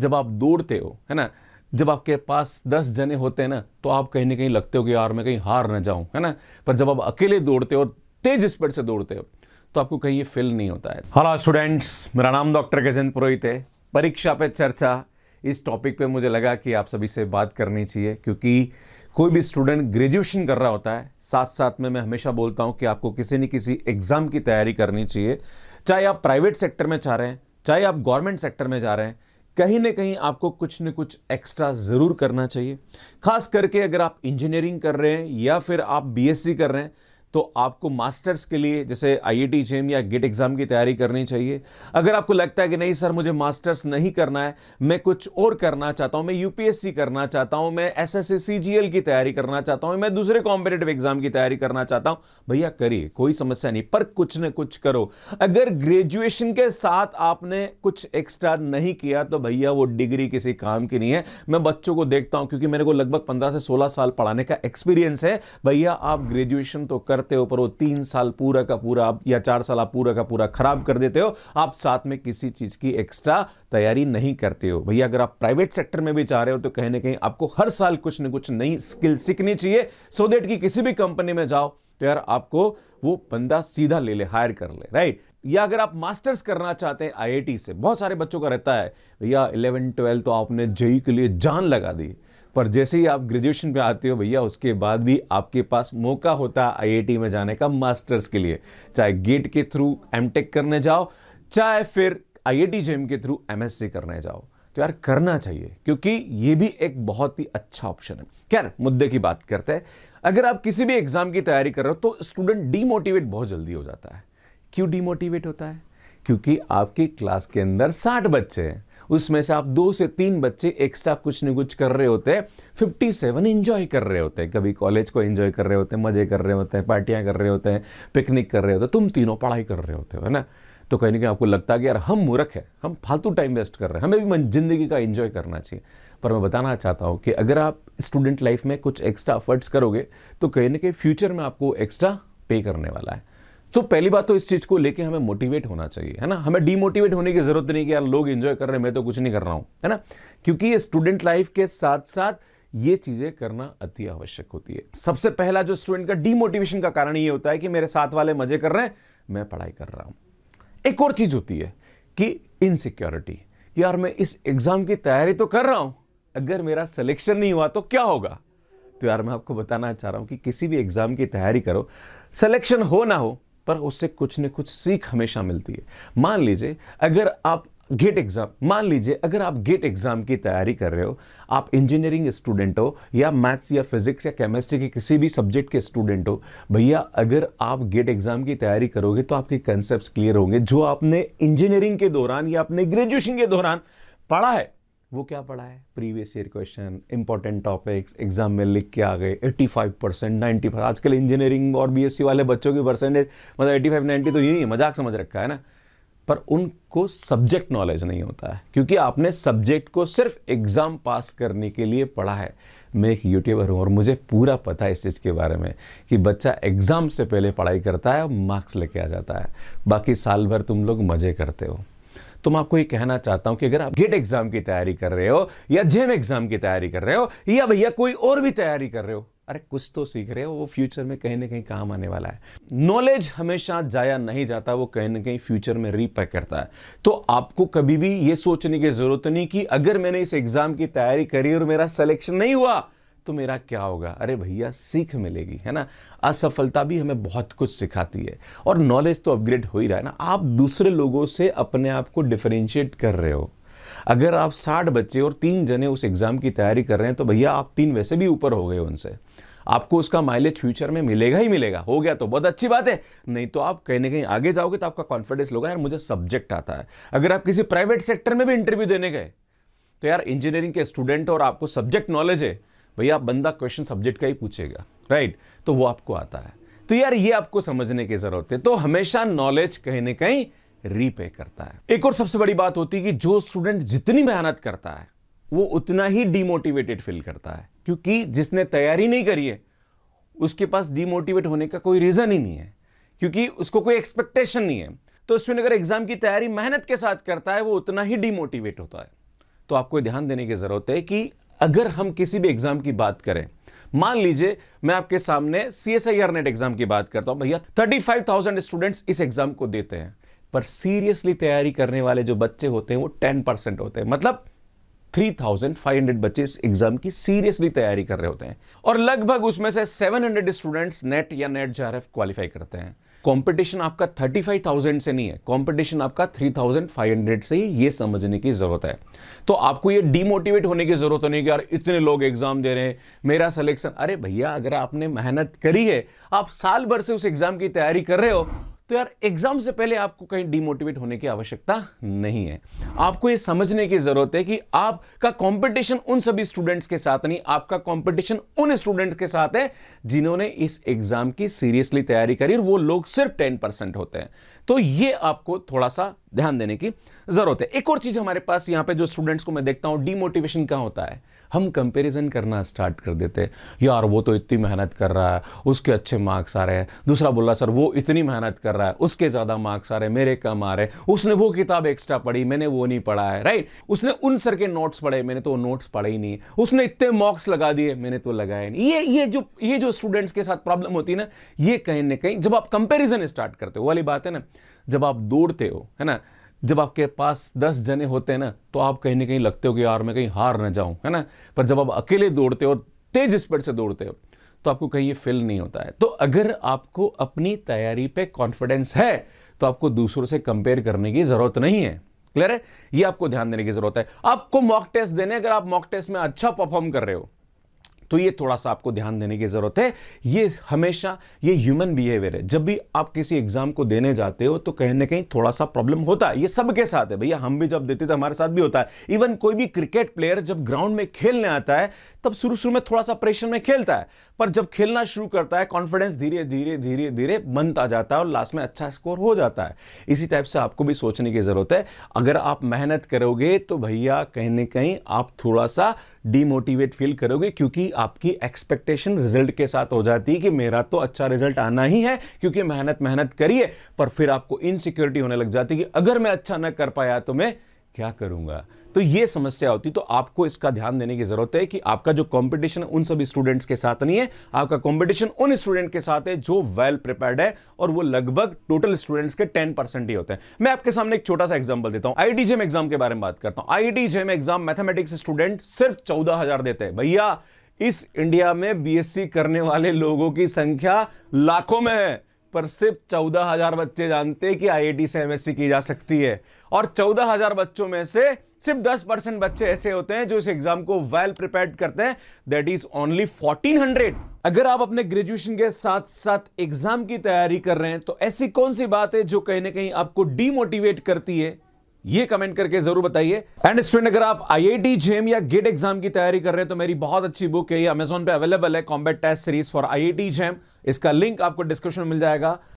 जब आप दौड़ते हो है ना जब आपके पास दस जने होते हैं ना तो आप कहीं ना कहीं लगते हो कि यार मैं कहीं हार ना जाऊं है ना पर जब आप अकेले दौड़ते हो तेज स्पीड से दौड़ते हो तो आपको कहीं ये फील नहीं होता है हेलो स्टूडेंट्स मेरा नाम डॉक्टर गजेंद्र पुरोहित है परीक्षा पे चर्चा इस टॉपिक पे मुझे लगा कि आप सभी से बात करनी चाहिए क्योंकि कोई भी स्टूडेंट ग्रेजुएशन कर रहा होता है साथ साथ में मैं हमेशा बोलता हूँ कि आपको किसी न किसी एग्ज़ाम की तैयारी करनी चाहिए चाहे आप प्राइवेट सेक्टर में चाह रहे हैं चाहे आप गवर्नमेंट सेक्टर में जा रहे हैं कहीं ना कहीं आपको कुछ न कुछ एक्स्ट्रा ज़रूर करना चाहिए खास करके अगर आप इंजीनियरिंग कर रहे हैं या फिर आप बीएससी कर रहे हैं तो आपको मास्टर्स के लिए जैसे आईआईटी जेम e e या गेट एग्ज़ाम e की तैयारी करनी चाहिए अगर आपको लगता है कि नहीं सर मुझे मास्टर्स नहीं करना है मैं कुछ और करना चाहता हूं मैं यूपीएससी करना चाहता हूं मैं एस एस की तैयारी करना चाहता हूं मैं दूसरे कॉम्पिटेटिव एग्ज़ाम की तैयारी करना चाहता हूं भैया करिए कोई समस्या नहीं पर कुछ ना कुछ करो अगर ग्रेजुएशन के साथ आपने कुछ एक्स्ट्रा नहीं किया तो भैया वो डिग्री किसी काम की नहीं है मैं बच्चों को देखता हूं क्योंकि मेरे को लगभग पंद्रह से सोलह साल पढ़ाने का एक्सपीरियंस है भैया आप ग्रेजुएशन तो करते करते हो पर वो तीन साल पूरा का पूरा आप या चार साल आप पूरा का पूरा खराब कर देते हो आप साथ में किसी चीज़ की एक्स्ट्रा तैयारी नहीं करते हो भैया अगर आप प्राइवेट सेक्टर में भी चाह रहे हो तो कहीं ना कहीं आपको हर साल कुछ ना कुछ नई स्किल सीखनी चाहिए सो देट की किसी भी कंपनी में जाओ तो यार आपको वो बंदा सीधा ले ले हायर कर ले राइट या अगर आप मास्टर्स करना चाहते हैं आईआईटी से बहुत सारे बच्चों का रहता है भैया इलेवन ट्वेल्व तो आपने जेई e e के लिए जान लगा दी पर जैसे ही आप ग्रेजुएशन पे आते हो भैया उसके बाद भी आपके पास मौका होता है आई में जाने का मास्टर्स के लिए चाहे गेट के थ्रू एम करने जाओ चाहे फिर आई जेम के थ्रू एमएससी करने जाओ तो यार करना चाहिए क्योंकि ये भी एक बहुत ही अच्छा ऑप्शन है खैर मुद्दे की बात करते हैं अगर आप किसी भी एग्जाम की तैयारी कर रहे हो तो स्टूडेंट डीमोटिवेट बहुत जल्दी हो जाता है क्यों डीमोटिवेट होता है क्योंकि आपकी क्लास के अंदर साठ बच्चे हैं उसमें से आप दो से तीन बच्चे एक्स्ट्रा कुछ न कुछ कर रहे होते हैं फिफ्टी सेवन इन्जॉय कर रहे होते हैं कभी कॉलेज को इन्जॉय कर रहे होते हैं मज़े कर रहे होते हैं पार्टियाँ कर रहे होते हैं पिकनिक कर रहे होते हैं तुम तीनों पढ़ाई कर रहे होते हो है ना तो कहीं ना कहीं आपको लगता है कि यार हम मूर्ख है हम फालतू टाइम वेस्ट कर रहे हैं हमें भी ज़िंदगी का इन्जॉय करना चाहिए पर मैं बताना चाहता हूँ कि अगर आप स्टूडेंट लाइफ में कुछ एक्स्ट्रा एफर्ट्स करोगे तो कहीं ना कहीं फ्यूचर में आपको एक्स्ट्रा पे करने वाला है तो पहली बात तो इस चीज़ को लेके हमें मोटिवेट होना चाहिए है ना हमें डीमोटिवेट होने की ज़रूरत नहीं कि यार लोग इंजॉय कर रहे हैं मैं तो कुछ नहीं कर रहा हूं है ना क्योंकि ये स्टूडेंट लाइफ के साथ साथ ये चीज़ें करना अति आवश्यक होती है सबसे पहला जो स्टूडेंट का डीमोटिवेशन का कारण ये होता है कि मेरे साथ वाले मज़े कर रहे हैं मैं पढ़ाई कर रहा हूं एक और चीज़ होती है कि इनसिक्योरिटी यार मैं इस एग्ज़ाम की तैयारी तो कर रहा हूं अगर मेरा सिलेक्शन नहीं हुआ तो क्या होगा तो यार मैं आपको बताना चाह रहा हूं कि किसी भी एग्ज़ाम की तैयारी करो सिलेक्शन हो ना हो पर उससे कुछ न कुछ सीख हमेशा मिलती है मान लीजिए अगर आप गेट एग्ज़ाम मान लीजिए अगर आप गेट एग्ज़ाम की तैयारी कर रहे हो आप इंजीनियरिंग स्टूडेंट हो या मैथ्स या फिजिक्स या केमिस्ट्री के किसी भी सब्जेक्ट के स्टूडेंट हो भैया अगर आप गेट एग्ज़ाम की तैयारी करोगे तो आपके कंसेप्ट क्लियर होंगे जो आपने इंजीनियरिंग के दौरान या अपने ग्रेजुएशन के दौरान पढ़ा है वो क्या पढ़ा है previous year question important topics exam में लिख के आ गए 85 परसेंट नाइन्टी आजकल इंजीनियरिंग और बीएससी वाले बच्चों की परसेंटेज मतलब 85 90 तो यही मजाक समझ रखा है ना पर उनको सब्जेक्ट नॉलेज नहीं होता है क्योंकि आपने सब्जेक्ट को सिर्फ एग्ज़ाम पास करने के लिए पढ़ा है मैं एक यूट्यूबर हूँ और मुझे पूरा पता है इस चीज़ के बारे में कि बच्चा एग्ज़ाम से पहले पढ़ाई करता है और मार्क्स लेके आ जाता है बाकी साल भर तुम लोग मज़े करते हो तो मैं आपको ये कहना चाहता हूं कि अगर आप गेट एग्जाम की तैयारी कर रहे हो या जेम एग्जाम की तैयारी कर रहे हो या भैया कोई और भी तैयारी कर रहे हो अरे कुछ तो सीख रहे हो वो फ्यूचर में कहीं ना कहीं काम आने वाला है नॉलेज हमेशा जाया नहीं जाता वो कहीं ना कहीं फ्यूचर में रीपैक करता है तो आपको कभी भी ये सोचने की जरूरत नहीं कि अगर मैंने इस एग्जाम की तैयारी करी और मेरा सिलेक्शन नहीं हुआ तो मेरा क्या होगा अरे भैया सीख मिलेगी है ना असफलता भी हमें बहुत कुछ सिखाती है और नॉलेज तो अपग्रेड हो ही रहा है ना आप दूसरे लोगों से अपने आप को डिफ्रेंशिएट कर रहे हो अगर आप साठ बच्चे और तीन जने उस एग्ज़ाम की तैयारी कर रहे हैं तो भैया आप तीन वैसे भी ऊपर हो गए उनसे आपको उसका माइलेज फ्यूचर में मिलेगा ही मिलेगा हो गया तो बहुत अच्छी बात है नहीं तो आप कहीं ना कहीं आगे जाओगे तो आपका कॉन्फिडेंस लोगा यार मुझे सब्जेक्ट आता है अगर आप किसी प्राइवेट सेक्टर में भी इंटरव्यू देने गए तो यार इंजीनियरिंग के स्टूडेंट और आपको सब्जेक्ट नॉलेज है भैया बंदा क्वेश्चन सब्जेक्ट का ही पूछेगा राइट तो वो आपको आता है तो यार ये आपको समझने की जरूरत है तो हमेशा नॉलेज कहीं ना कहीं रीपे करता है एक और सबसे बड़ी बात होती है कि जो स्टूडेंट जितनी मेहनत करता है वो उतना ही डिमोटिवेटेड फील करता है क्योंकि जिसने तैयारी नहीं करी है उसके पास डिमोटिवेट होने का कोई रीज़न ही नहीं है क्योंकि उसको कोई एक्सपेक्टेशन नहीं है तो स्टूडेंट अगर एग्जाम की तैयारी मेहनत के साथ करता है वो उतना ही डिमोटिवेट होता है तो आपको ध्यान देने की ज़रूरत है कि अगर हम किसी भी एग्जाम की बात करें मान लीजिए मैं आपके सामने C S I R NET exam की बात करता हूं भैया थर्टी फाइव थाउजेंड स्टूडेंट्स इस एग्जाम को देते हैं पर सीरियसली तैयारी करने वाले जो बच्चे होते हैं वो टेन परसेंट होते हैं मतलब थ्री थाउजेंड फाइव हंड्रेड बच्चे इस एग्जाम की सीरियसली तैयारी कर रहे होते हैं और लगभग उसमें से हंड्रेड स्टूडेंट्स नेट या नेट जे क्वालिफाई करते हैं कंपटीशन आपका 35,000 से नहीं है कंपटीशन आपका 3,500 से ही ये समझने की ज़रूरत है तो आपको ये डीमोटिवेट होने की ज़रूरत नहीं कि यार इतने लोग एग्ज़ाम दे रहे हैं मेरा सिलेक्शन अरे भैया अगर आपने मेहनत करी है आप साल भर से उस एग्ज़ाम की तैयारी कर रहे हो तो यार एग्जाम से पहले आपको कहीं डिमोटिवेट होने की आवश्यकता नहीं है आपको ये समझने की जरूरत है कि आपका कंपटीशन उन सभी स्टूडेंट्स के साथ नहीं आपका कंपटीशन उन स्टूडेंट्स के साथ है जिन्होंने इस एग्जाम की सीरियसली तैयारी करी और वो लोग सिर्फ टेन परसेंट होते हैं तो ये आपको थोड़ा सा ध्यान देने की जरूरत है एक और चीज हमारे पास यहां पर जो स्टूडेंट्स को मैं देखता हूं डिमोटिवेशन क्या होता है हम कंपैरिजन करना स्टार्ट कर देते यार वो तो इतनी मेहनत कर रहा है उसके अच्छे मार्क्स आ रहे हैं दूसरा बोल रहा सर वो इतनी मेहनत कर रहा है उसके ज़्यादा मार्क्स आ रहे हैं मेरे कम आ रहे हैं उसने वो किताब एक्स्ट्रा पढ़ी मैंने वो नहीं पढ़ा है राइट उसने उन सर के नोट्स पढ़े मैंने तो नोट्स पढ़े ही नहीं उसने इतने मार्क्स लगा दिए मैंने तो लगाए नहीं ये ये जो ये जो स्टूडेंट्स के साथ प्रॉब्लम होती है ना ये कहीं ना कहीं जब आप कंपेरिजन स्टार्ट करते हो वाली बात है ना जब आप दौड़ते हो है ना जब आपके पास दस जने होते हैं ना तो आप कहीं ना कहीं लगते हो कि यार मैं कहीं हार ना जाऊं है ना पर जब आप अकेले दौड़ते हो तेज स्पीड से दौड़ते हो तो आपको कहीं ये फील नहीं होता है तो अगर आपको अपनी तैयारी पे कॉन्फिडेंस है तो आपको दूसरों से कंपेयर करने की ज़रूरत नहीं है क्लियर है ये आपको ध्यान देने की ज़रूरत है आपको मॉक टेस्ट देने अगर आप मॉक टेस्ट में अच्छा परफॉर्म कर रहे हो तो ये थोड़ा सा आपको ध्यान देने की ज़रूरत है ये हमेशा ये ह्यूमन बिहेवियर है जब भी आप किसी एग्ज़ाम को देने जाते हो तो कहीं ना कहीं थोड़ा सा प्रॉब्लम होता है ये सबके साथ है भैया हम भी जब देते थे तो हमारे साथ भी होता है इवन कोई भी क्रिकेट प्लेयर जब ग्राउंड में खेलने आता है तब शुरू शुरू में थोड़ा सा प्रेशर में खेलता है पर जब खेलना शुरू करता है कॉन्फिडेंस धीरे धीरे धीरे धीरे बनता जाता है और लास्ट में अच्छा स्कोर हो जाता है इसी टाइप से आपको भी सोचने की ज़रूरत है अगर आप मेहनत करोगे तो भैया कहीं ना कहीं आप थोड़ा सा डीमोटिवेट फील करोगे क्योंकि आपकी एक्सपेक्टेशन रिजल्ट के साथ हो जाती है कि मेरा तो अच्छा रिजल्ट आना ही है क्योंकि मेहनत मेहनत करिए पर फिर आपको इनसिक्योरिटी होने लग जाती है कि अगर मैं अच्छा ना कर पाया तो मैं क्या करूंगा तो ये समस्या होती तो आपको इसका ध्यान देने की जरूरत है कि आपका जो कंपटीशन उन सभी स्टूडेंट्स के साथ नहीं है आपका कंपटीशन उन स्टूडेंट के साथ है जो वेल well प्रिपेयर्ड है और वो लगभग टोटल स्टूडेंट्स के 10 परसेंट ही होते हैं मैं आपके सामने एक छोटा सा एग्जांपल देता हूं आईटीजेम एग्जाम के बारे में बात करता हूं आईटीजेम एग्जाम मैथमेटिक्स स्टूडेंट सिर्फ चौदह देते हैं भैया इस इंडिया में बी करने वाले लोगों की संख्या लाखों में है पर सिर्फ चौदह हजार बच्चे जानते हैं कि आईआईटी से एमएससी की जा सकती है और चौदह हजार बच्चों में से सिर्फ दस परसेंट बच्चे ऐसे होते हैं जो इस एग्जाम को वेल प्रिपेयर करते हैं that is only fourteen hundred अगर आप अपने ग्रेजुएशन के साथ साथ एग्जाम की तैयारी कर रहे हैं तो ऐसी कौन सी बात है जो कहीं ना कहीं आपको डीमोटिवेट करती है ये कमेंट करके जरूर बताइए एंड स्टूडेंट अगर आप आईआईटी जेम या गेट एग्जाम की तैयारी कर रहे हैं तो मेरी बहुत अच्छी बुक है ये अमेजोन पे अवेलेबल है combat test series for IIT JAM इसका लिंक आपको डिस्क्रिप्शन में मिल जाएगा